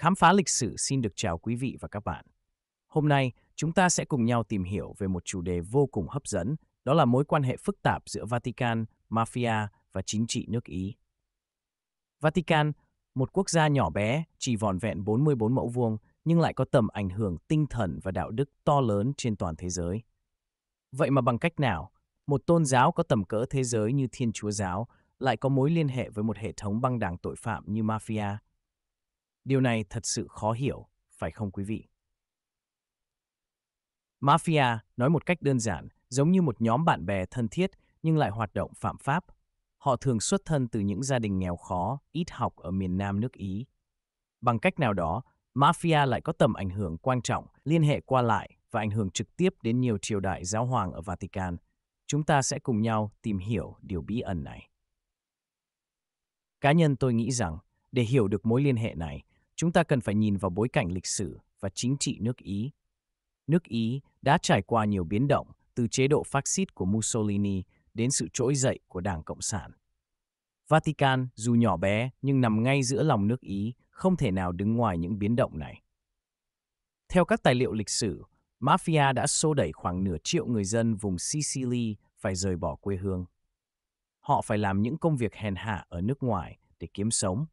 Khám phá lịch sử xin được chào quý vị và các bạn. Hôm nay, chúng ta sẽ cùng nhau tìm hiểu về một chủ đề vô cùng hấp dẫn, đó là mối quan hệ phức tạp giữa Vatican, mafia và chính trị nước Ý. Vatican, một quốc gia nhỏ bé, chỉ vòn vẹn 44 mẫu vuông, nhưng lại có tầm ảnh hưởng tinh thần và đạo đức to lớn trên toàn thế giới. Vậy mà bằng cách nào, một tôn giáo có tầm cỡ thế giới như Thiên Chúa Giáo lại có mối liên hệ với một hệ thống băng đảng tội phạm như mafia – Điều này thật sự khó hiểu, phải không quý vị? Mafia nói một cách đơn giản, giống như một nhóm bạn bè thân thiết nhưng lại hoạt động phạm pháp. Họ thường xuất thân từ những gia đình nghèo khó, ít học ở miền Nam nước Ý. Bằng cách nào đó, mafia lại có tầm ảnh hưởng quan trọng, liên hệ qua lại và ảnh hưởng trực tiếp đến nhiều triều đại giáo hoàng ở Vatican. Chúng ta sẽ cùng nhau tìm hiểu điều bí ẩn này. Cá nhân tôi nghĩ rằng, để hiểu được mối liên hệ này, chúng ta cần phải nhìn vào bối cảnh lịch sử và chính trị nước Ý. Nước Ý đã trải qua nhiều biến động, từ chế độ phát xít của Mussolini đến sự trỗi dậy của Đảng Cộng sản. Vatican, dù nhỏ bé nhưng nằm ngay giữa lòng nước Ý, không thể nào đứng ngoài những biến động này. Theo các tài liệu lịch sử, mafia đã xô đẩy khoảng nửa triệu người dân vùng Sicily phải rời bỏ quê hương. Họ phải làm những công việc hèn hạ ở nước ngoài để kiếm sống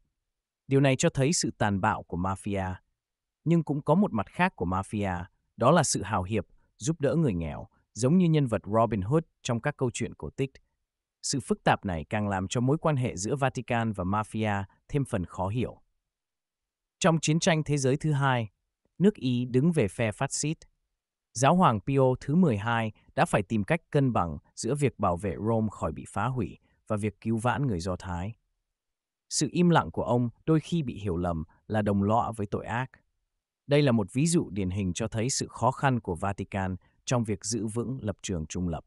Điều này cho thấy sự tàn bạo của mafia. Nhưng cũng có một mặt khác của mafia, đó là sự hào hiệp, giúp đỡ người nghèo, giống như nhân vật Robin Hood trong các câu chuyện cổ tích. Sự phức tạp này càng làm cho mối quan hệ giữa Vatican và mafia thêm phần khó hiểu. Trong chiến tranh thế giới thứ hai, nước Ý đứng về phe phát xít. Giáo hoàng Pio thứ 12 đã phải tìm cách cân bằng giữa việc bảo vệ Rome khỏi bị phá hủy và việc cứu vãn người Do Thái. Sự im lặng của ông đôi khi bị hiểu lầm là đồng lõa với tội ác. Đây là một ví dụ điển hình cho thấy sự khó khăn của Vatican trong việc giữ vững lập trường trung lập.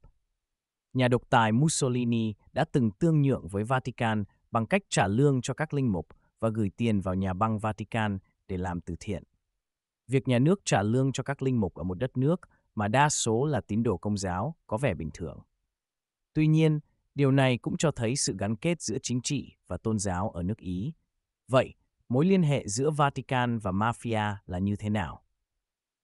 Nhà độc tài Mussolini đã từng tương nhượng với Vatican bằng cách trả lương cho các linh mục và gửi tiền vào nhà băng Vatican để làm từ thiện. Việc nhà nước trả lương cho các linh mục ở một đất nước mà đa số là tín đồ công giáo có vẻ bình thường. Tuy nhiên, điều này cũng cho thấy sự gắn kết giữa chính trị và tôn giáo ở nước Ý. Vậy, mối liên hệ giữa Vatican và mafia là như thế nào?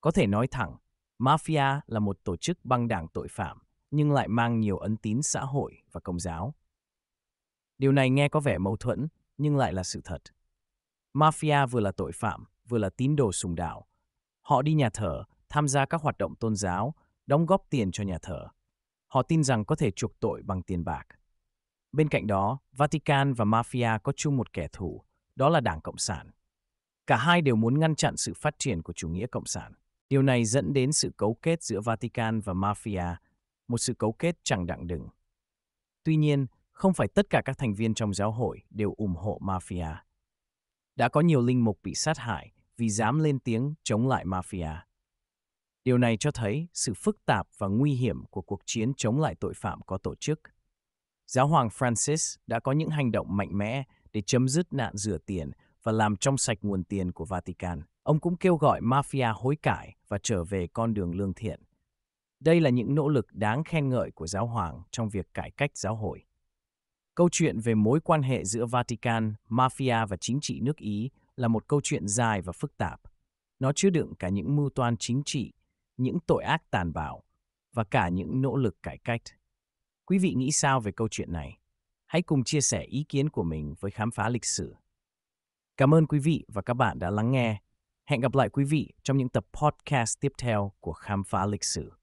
Có thể nói thẳng, mafia là một tổ chức băng đảng tội phạm, nhưng lại mang nhiều ấn tín xã hội và công giáo. Điều này nghe có vẻ mâu thuẫn, nhưng lại là sự thật. Mafia vừa là tội phạm, vừa là tín đồ sùng đạo. Họ đi nhà thờ, tham gia các hoạt động tôn giáo, đóng góp tiền cho nhà thờ. Họ tin rằng có thể chuộc tội bằng tiền bạc. Bên cạnh đó, Vatican và mafia có chung một kẻ thù, đó là Đảng Cộng sản. Cả hai đều muốn ngăn chặn sự phát triển của chủ nghĩa Cộng sản. Điều này dẫn đến sự cấu kết giữa Vatican và mafia, một sự cấu kết chẳng đặng đừng. Tuy nhiên, không phải tất cả các thành viên trong giáo hội đều ủng hộ mafia. Đã có nhiều linh mục bị sát hại vì dám lên tiếng chống lại mafia. Điều này cho thấy sự phức tạp và nguy hiểm của cuộc chiến chống lại tội phạm có tổ chức. Giáo hoàng Francis đã có những hành động mạnh mẽ để chấm dứt nạn rửa tiền và làm trong sạch nguồn tiền của Vatican. Ông cũng kêu gọi mafia hối cải và trở về con đường lương thiện. Đây là những nỗ lực đáng khen ngợi của giáo hoàng trong việc cải cách giáo hội. Câu chuyện về mối quan hệ giữa Vatican, mafia và chính trị nước Ý là một câu chuyện dài và phức tạp. Nó chứa đựng cả những mưu toan chính trị, những tội ác tàn bạo và cả những nỗ lực cải cách. Quý vị nghĩ sao về câu chuyện này? Hãy cùng chia sẻ ý kiến của mình với khám phá lịch sử. Cảm ơn quý vị và các bạn đã lắng nghe. Hẹn gặp lại quý vị trong những tập podcast tiếp theo của Khám phá lịch sử.